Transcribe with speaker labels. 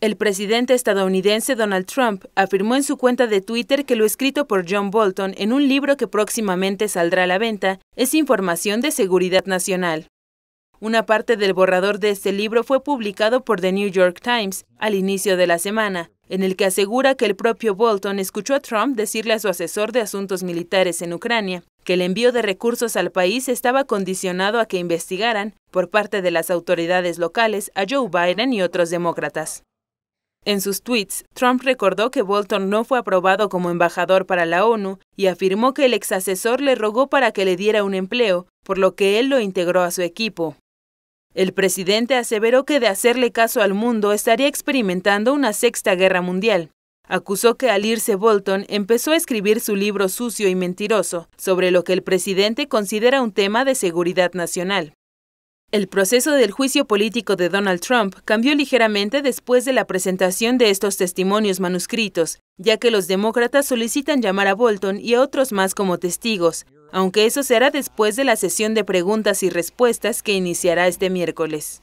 Speaker 1: El presidente estadounidense Donald Trump afirmó en su cuenta de Twitter que lo escrito por John Bolton en un libro que próximamente saldrá a la venta es información de seguridad nacional. Una parte del borrador de este libro fue publicado por The New York Times al inicio de la semana, en el que asegura que el propio Bolton escuchó a Trump decirle a su asesor de asuntos militares en Ucrania que el envío de recursos al país estaba condicionado a que investigaran, por parte de las autoridades locales, a Joe Biden y otros demócratas. En sus tweets, Trump recordó que Bolton no fue aprobado como embajador para la ONU y afirmó que el exasesor le rogó para que le diera un empleo, por lo que él lo integró a su equipo. El presidente aseveró que de hacerle caso al mundo estaría experimentando una sexta guerra mundial. Acusó que al irse Bolton empezó a escribir su libro sucio y mentiroso sobre lo que el presidente considera un tema de seguridad nacional. El proceso del juicio político de Donald Trump cambió ligeramente después de la presentación de estos testimonios manuscritos, ya que los demócratas solicitan llamar a Bolton y a otros más como testigos, aunque eso será después de la sesión de preguntas y respuestas que iniciará este miércoles.